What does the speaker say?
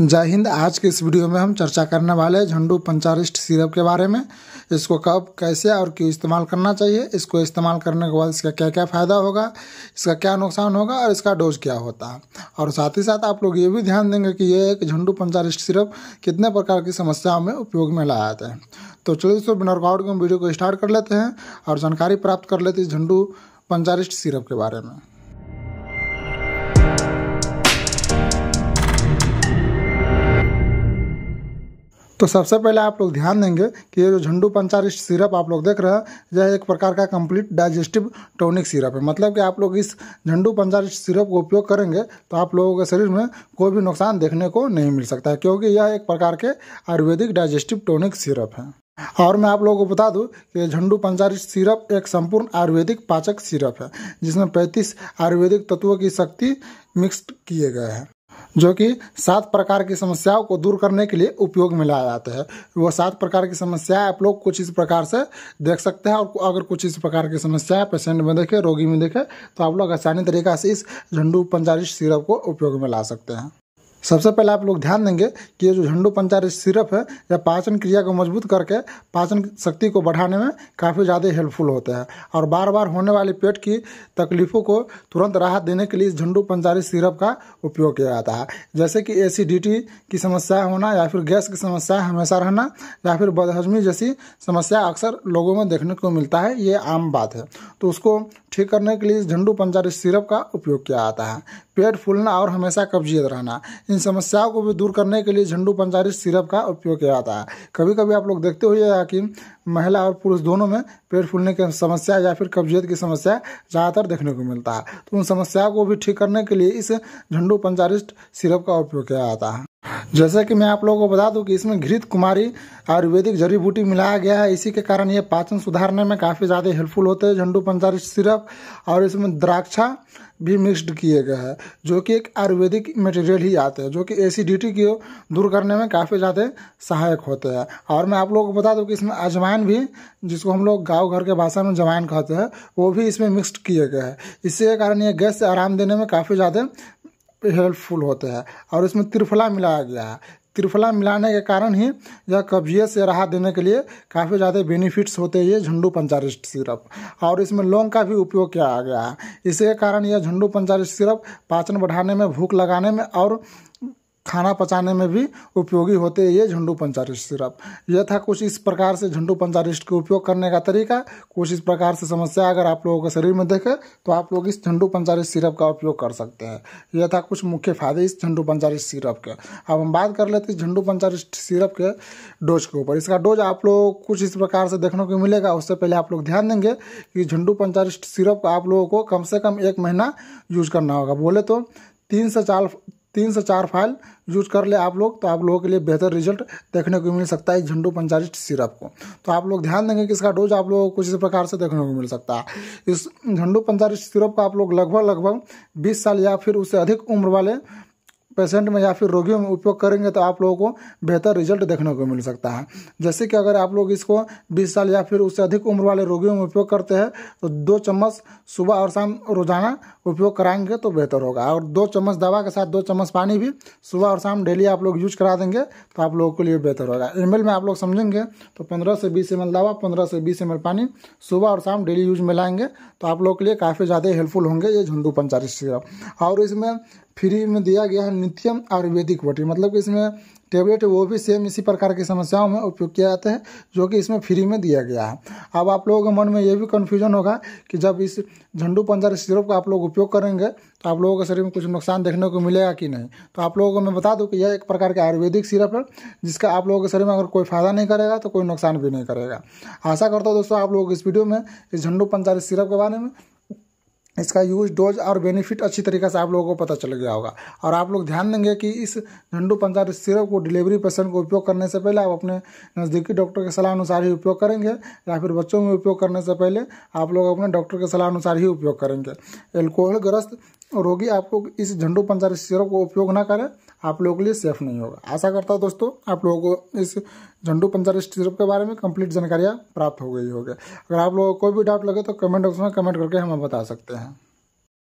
जय हिंद आज के इस वीडियो में हम चर्चा करने वाले हैं झंडू पंचारिष्ट सिरप के बारे में इसको कब कैसे और क्यों इस्तेमाल करना चाहिए इसको इस्तेमाल करने के बाद इसका क्या क्या फ़ायदा होगा इसका क्या नुकसान होगा और इसका डोज क्या होता है और साथ ही साथ आप लोग ये भी ध्यान देंगे कि ये एक झंडू पंचारिष्ट सिरप कितने प्रकार की समस्याओं में उपयोग में लाया जाता है तो चलिए दोस्तों बिना रुकावट के हम वीडियो को स्टार्ट कर लेते हैं और जानकारी प्राप्त कर लेते हैं झंडू पंचारिष्ट सिरप के बारे में तो सबसे पहले आप लोग ध्यान देंगे कि ये जो झंडू पंचारिष्ट सिरप आप लोग देख रहे हैं यह एक प्रकार का कंप्लीट डाइजेस्टिव टॉनिक सिरप है मतलब कि आप लोग इस झंडू पंचारिष्ट सिरप को उपयोग करेंगे तो आप लोगों के शरीर में कोई भी नुकसान देखने को नहीं मिल सकता है क्योंकि यह एक प्रकार के आयुर्वेदिक डाइजेस्टिव टॉनिक सिरप है और मैं आप लोगों को बता दूं कि झंडू पंचारिश सिरप एक संपूर्ण आयुर्वेदिक पाचक सिरप है जिसमें 35 आयुर्वेदिक तत्वों की शक्ति मिक्स किए गए हैं जो कि सात प्रकार की समस्याओं को दूर करने के लिए उपयोग में लाया जाता है वो सात प्रकार की समस्याएं आप लोग कुछ इस प्रकार से देख सकते हैं और अगर कुछ इस प्रकार की समस्याएं पेशेंट में देखें रोगी में देखें तो आप लोग आसानी तरीका से इस झंडू पंचालीस सिरप को उपयोग में ला सकते हैं सबसे पहले आप लोग ध्यान देंगे कि ये जो झंडू पंचार सिरप है यह पाचन क्रिया को मजबूत करके पाचन शक्ति को बढ़ाने में काफ़ी ज़्यादा हेल्पफुल होता है और बार बार होने वाली पेट की तकलीफ़ों को तुरंत राहत देने के लिए इस झंडू पंचारी सिरप का उपयोग किया जाता है जैसे कि एसिडिटी की समस्या होना या फिर गैस की समस्या हमेशा रहना या फिर बदहजमी जैसी समस्या अक्सर लोगों में देखने को मिलता है ये आम बात है तो उसको ठीक करने के लिए झंडू पंचारी सिरप का उपयोग किया जाता है पेट फूलना और हमेशा कब्जियत रहना इन समस्याओं को भी दूर करने के लिए झंडू पंचारी सिरप का उपयोग किया जाता है कभी कभी आप लोग देखते हुए कि महिला और पुरुष दोनों में पेट फूलने की समस्या या फिर कब्जियत की समस्या ज़्यादातर देखने को मिलता है तो उन समस्याओं को भी ठीक करने के लिए इस झंडू पंजारी सिरप का उपयोग किया जाता है जैसा कि मैं आप लोगों को बता दूं कि इसमें घृत कुमारी आयुर्वेदिक जड़ी बूटी मिलाया गया है इसी के कारण ये पाचन सुधारने में काफ़ी ज़्यादा हेल्पफुल होते हैं झंडू पंचारी सिरप और इसमें द्राक्षा भी मिक्स्ड किए गए हैं जो कि एक आयुर्वेदिक मटेरियल ही आते हैं जो कि एसिडिटी को दूर करने में काफ़ी ज़्यादा सहायक होते हैं और मैं आप लोगों को बता दूँ कि इसमें अजवाइन भी जिसको हम लोग गाँव घर के भाषा में अजवाइन कहते हैं वो भी इसमें मिक्सड किए गए हैं इसी के कारण ये गैस से आराम देने में काफ़ी ज़्यादा हेल्पफुल होते हैं और इसमें त्रिफला मिलाया गया है त्रिफला मिलाने के कारण ही यह कब्जियत से राहत देने के लिए काफ़ी ज़्यादा बेनिफिट्स होते हैं ये झंडू पंचारिष्ट सिरप और इसमें लौंग का भी उपयोग किया गया है के कारण यह झंडू पंचारिष्ट सिरप पाचन बढ़ाने में भूख लगाने में और खाना पचाने में भी उपयोगी होते ये झंडू पंचारिष्ट सिरप यह था कुछ इस प्रकार से झंडू पंचारिष्ट के उपयोग करने का तरीका कुछ इस प्रकार से समस्या अगर आप लोगों के शरीर में देखे तो आप लोग इस झंडू पंचारिष्ट सिरप का उपयोग कर सकते हैं यह था कुछ मुख्य फायदे इस झंडू पंचारिष्ट सिरप के अब हम बात कर लेते हैं झंडू पंचारिष्ट सिरप के डोज के ऊपर इसका डोज आप लोग कुछ इस प्रकार से देखने को मिलेगा उससे पहले आप लोग ध्यान देंगे कि झंडू पंचारिष्ट सिरप आप लोगों को कम से कम एक महीना यूज करना होगा बोले तो तीन से चार तीन से चार फाइल यूज कर ले आप लोग तो आप लोगों के लिए बेहतर रिजल्ट देखने को मिल सकता है झंडू पंचारिस्ट सिरप को तो आप लोग ध्यान देंगे कि इसका डोज आप लोगों को कुछ इस प्रकार से देखने को मिल सकता है इस झंडू पंचारिस्ट सिरप का आप लोग लगभग लगभग बीस साल या फिर उससे अधिक उम्र वाले पेशेंट में या फिर रोगियों में उपयोग करेंगे तो आप लोगों को बेहतर रिजल्ट देखने को मिल सकता है जैसे कि अगर आप लोग इसको 20 साल या फिर उससे अधिक उम्र वाले रोगियों में उपयोग करते हैं तो दो चम्मच सुबह और शाम रोजाना उपयोग कराएंगे तो बेहतर होगा और दो चम्मच दवा के साथ दो चम्मच पानी भी सुबह और शाम डेली आप लोग यूज करा देंगे तो आप लोगों के लिए बेहतर होगा एम में आप लोग समझेंगे तो पंद्रह से बीस एम दवा पंद्रह से बीस एम पानी सुबह और शाम डेली यूज में लाएंगे तो आप लोग के लिए काफ़ी ज़्यादा हेल्पफुल होंगे ये झुंडू पंचायत सीरप और इसमें फ्री में दिया गया है नित्यम आयुर्वेदिक वाटर मतलब कि इसमें टेबलेट वो भी सेम इसी प्रकार की समस्याओं में उपयोग किया जाता है जो कि इसमें फ्री में दिया गया है अब आप लोगों के मन में ये भी कन्फ्यूजन होगा कि जब इस झंडू पंजर सिरप का आप लोग उपयोग करेंगे तो आप लोगों के शरीर में कुछ नुकसान देखने को मिलेगा कि नहीं तो आप लोगों को मैं बता दूँ कि यह एक प्रकार का आयुर्वेदिक सिरप है जिसका आप लोगों के शरीर में अगर कोई फ़ायदा नहीं करेगा तो कोई नुकसान भी नहीं करेगा आशा करता हूँ दोस्तों आप लोग इस वीडियो में इस झंडू पंजारी सिरप के बारे में इसका यूज डोज और बेनिफिट अच्छी तरीके से आप लोगों को पता चल गया होगा और आप लोग ध्यान देंगे कि इस झंडू पंचायत सिरप को डिलीवरी पेशेंट को उपयोग करने से पहले आप अपने नज़दीकी डॉक्टर के सलाह अनुसार ही उपयोग करेंगे या फिर बच्चों में उपयोग करने से पहले आप लोग अपने डॉक्टर के सलाह अनुसार ही उपयोग करेंगे एल्कोहल ग्रस्त रोगी आपको इस झंडू पंचायत सिरप को उपयोग ना करें आप लोगों के लिए सेफ नहीं होगा आशा करता हूँ दोस्तों आप लोगों को इस झंडू पंचायत सिरप के बारे में कंप्लीट जानकारियाँ प्राप्त हो गई होगी अगर आप लोगों को कोई भी डाउट लगे तो कमेंट बॉक्स में कमेंट करके हमें बता सकते हैं